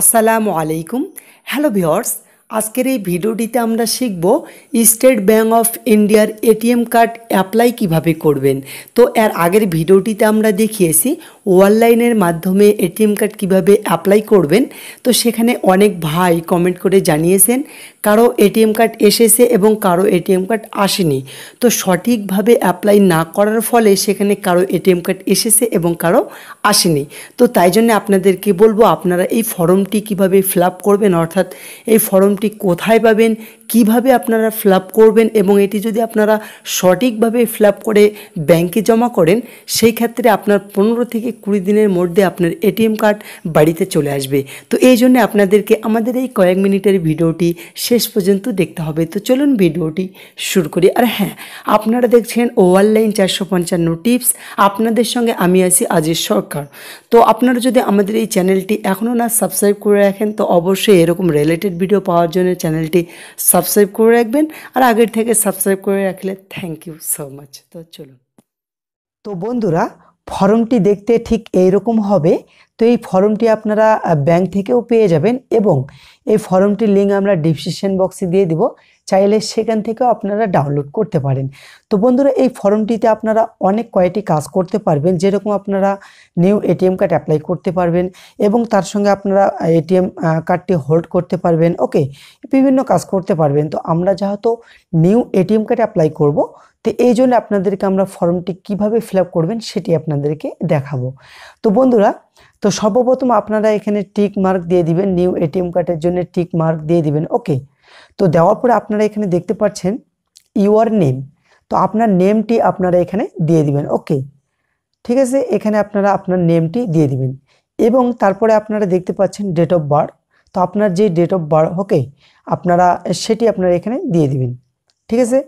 আসসালামু আলাইকুম hello viewers আজকের এই ভিডিওটিতে আমরা শিখব স্টেট ব্যাঙ্ক অফ ইন্ডিয়ার এটিএম কার্ড অ্যাপ্লাই কিভাবে করবেন তো এর আগের ভিডিওটিতে আমরা দেখিয়েছি অনলাইনের মাধ্যমে এটিএম কার্ড কিভাবে অ্যাপ্লাই করবেন তো সেখানে অনেক ভাই কমেন্ট করে জানিয়েছেন কারো এটিএম কার্ড এসেছে এবং কারো এটিএম কার্ড আসেনি তো সঠিকভাবে অ্যাপ্লাই না করার ফলে সেখানে কারো এটিএম কার্ড এসেছে এবং কারো আসেনি তো তাই জন্য আপনাদেরকে বলবো আপনারা এই ফর্মটি কিভাবে ফিল করবেন অর্থাৎ এই ফর্ম ফর্মটি কোথায় পাবেন কিভাবে আপনারা ফিল করবেন এবং এটি যদি আপনারা সঠিকভাবে ফিল করে ব্যাংকে জমা করেন সেই ক্ষেত্রে আপনার পনেরো থেকে কুড়ি দিনের মধ্যে আপনার এটিএম কার্ড বাড়িতে চলে আসবে তো এই জন্য আপনাদেরকে আমাদের এই কয়েক মিনিটের ভিডিওটি শেষ পর্যন্ত দেখতে হবে তো চলুন ভিডিওটি শুরু করি আর হ্যাঁ আপনারা দেখছেন ওয়ারলাইন চারশো পঞ্চান্ন টিপস আপনাদের সঙ্গে আমি আছি আজের সরকার তো আপনারা যদি আমাদের এই চ্যানেলটি এখনও না সাবস্ক্রাইব করে রাখেন তো অবশ্যই এরকম রিলেটেড ভিডিও পাওয়ার পাওয়ার জন্য চ্যানেলটি সাবস্ক্রাইব করে রাখবেন আর আগের থেকে সাবস্ক্রাইব করে রাখলে থ্যাংক ইউ সো মাচ তো চলুন তো বন্ধুরা ফর্মটি দেখতে ঠিক এইরকম হবে তো এই ফর্মটি আপনারা ব্যাংক থেকেও পেয়ে যাবেন এবং এই ফর্মটির লিঙ্ক আমরা ডিসক্রিপশন বক্সে দিয়ে দিব চাইলে সেখান থেকেও আপনারা ডাউনলোড করতে পারেন তো বন্ধুরা এই ফর্মটিতে আপনারা অনেক কয়েকটি কাজ করতে পারবেন যেরকম আপনারা নিউ এটিএম কার্ড অ্যাপ্লাই করতে পারবেন এবং তার সঙ্গে আপনারা এটিএম কার্ডটি হোল্ড করতে পারবেন ওকে বিভিন্ন কাজ করতে পারবেন তো আমরা যেহেতু নিউ এটিএম কার্ড অ্যাপ্লাই করব তো এই জন্য আপনাদেরকে আমরা ফর্মটি কিভাবে ফিল করবেন সেটি আপনাদেরকে দেখাবো তো বন্ধুরা তো সর্বপ্রথম আপনারা এখানে টিক মার্ক দিয়ে দিবেন নিউ এটিএম কার্ডের জন্য টিক মার্ক দিয়ে দিবেন ওকে তো দেওয়ার পরে আপনারা এখানে দেখতে পাচ্ছেন ইউর নেম তো আপনার নেমটি আপনারা এখানে দিয়ে দিবেন ওকে ঠিক আছে এখানে আপনারা আপনার নেমটি দিয়ে দিবেন এবং তারপরে আপনারা দেখতে পাচ্ছেন ডেট অফ বার্থ তো আপনার যে ডেট অফ বার্থ ওকে আপনারা সেটি আপনারা এখানে দিয়ে দিবেন ঠিক আছে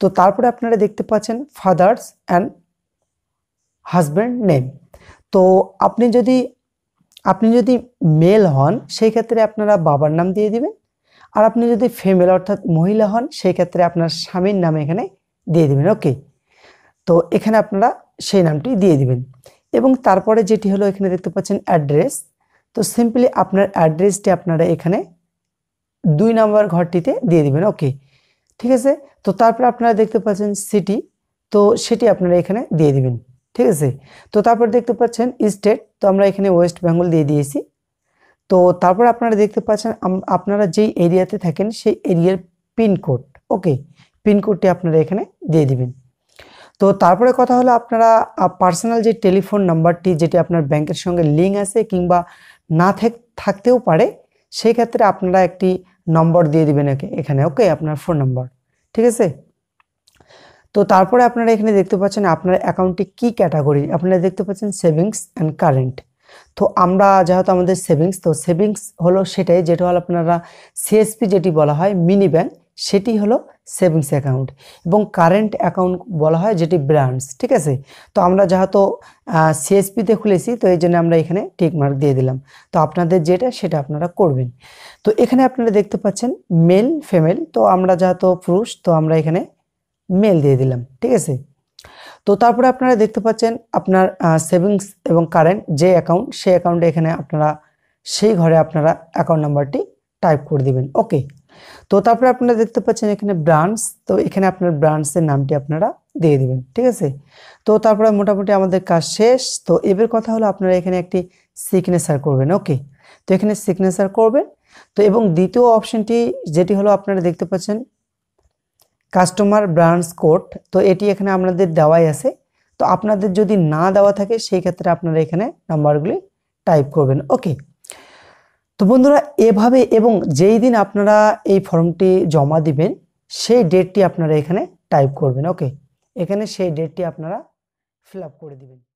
তো তারপরে আপনারা দেখতে পাচ্ছেন ফাদার্স অ্যান্ড হাজব্যান্ড নেম তো আপনি যদি আপনি যদি মেল হন সেই ক্ষেত্রে আপনারা বাবার নাম দিয়ে দিবেন আর আপনি যদি ফিমেল অর্থাৎ মহিলা হন সেই ক্ষেত্রে আপনার স্বামীর নাম এখানে দিয়ে দিবেন ওকে তো এখানে আপনারা সেই নামটি দিয়ে দিবেন এবং তারপরে যেটি হলো এখানে দেখতে পাচ্ছেন অ্যাড্রেস তো সিম্পলি আপনার অ্যাড্রেসটি আপনারা এখানে দুই নম্বর ঘরটিতে দিয়ে দিবেন ওকে ঠিক আছে তো তারপরে আপনারা দেখতে পাচ্ছেন সিটি তো সেটি আপনারা এখানে দিয়ে দিবেন ঠিক আছে তো তারপর দেখতে পাচ্ছেন স্টেট তো আমরা এখানে ওয়েস্ট বেঙ্গল দিয়ে দিয়েছি তো তারপর আপনারা দেখতে পাচ্ছেন আপনারা যেই এরিয়াতে থাকেন সেই এরিয়ার পিনকোড ওকে পিনকোডটি আপনারা এখানে দিয়ে দিবেন তো তারপরে কথা হলো আপনারা পার্সোনাল যে টেলিফোন নাম্বারটি যেটি আপনার ব্যাংকের সঙ্গে লিঙ্ক আছে কিংবা না থাকতেও পারে সেই ক্ষেত্রে আপনারা একটি নম্বর দিয়ে দিবেন এখানে ওকে আপনার ফোন নম্বর ঠিক আছে তো তারপরে আপনারা এখানে দেখতে পাচ্ছেন আপনার অ্যাকাউন্টটি কি ক্যাটাগরি আপনারা দেখতে পাচ্ছেন সেভিংস অ্যান্ড কারেন্ট তো আমরা যেহেতু আমাদের সেভিংস তো সেভিংস হলো সেটাই যেটা হলো আপনারা সিএসপি যেটি বলা হয় মিনি ব্যাংক সেটি হলো সেভিংস অ্যাকাউন্ট এবং কারেন্ট অ্যাকাউন্ট বলা হয় যেটি ব্রাঞ্চ ঠিক আছে তো আমরা যেহেতু সিএসপিতে খুলেছি তো এই জন্য আমরা এখানে টিকমার্ক দিয়ে দিলাম তো আপনাদের যেটা সেটা আপনারা করবেন তো এখানে আপনারা দেখতে পাচ্ছেন মেল ফেমেল তো আমরা যেহেতু পুরুষ তো আমরা এখানে মেল দিয়ে দিলাম ঠিক আছে তো তারপরে আপনারা দেখতে পাচ্ছেন আপনার সেভিংস এবং কারেন্ট যে অ্যাকাউন্ট সেই অ্যাকাউন্টে এখানে আপনারা সেই ঘরে আপনারা অ্যাকাউন্ট নাম্বারটি টাইপ করে দেবেন ওকে তো তারপরে আপনারা দেখতে পাচ্ছেন এখানে ব্রাঞ্চ তো এখানে আপনার ব্রাঞ্চের নামটি আপনারা দিয়ে দিবেন ঠিক আছে তো তারপরে মোটামুটি আমাদের কাজ শেষ তো এবার কথা হলো আপনারা এখানে একটি সিগনেচার করবেন ওকে তো এখানে সিগনেচার করবেন তো এবং দ্বিতীয় অপশনটি যেটি হলো আপনারা দেখতে পাচ্ছেন কাস্টমার ব্রাঞ্চ কোড তো এটি এখানে আপনাদের দেওয়াই আছে তো আপনাদের যদি না দেওয়া থাকে সেই ক্ষেত্রে আপনারা এখানে নাম্বারগুলি টাইপ করবেন ওকে তো বন্ধুরা এভাবে এবং যেই দিন আপনারা এই ফর্মটি জমা দিবেন সেই ডেটটি আপনারা এখানে টাইপ করবেন ওকে এখানে সেই ডেটটি আপনারা ফিল করে দিবেন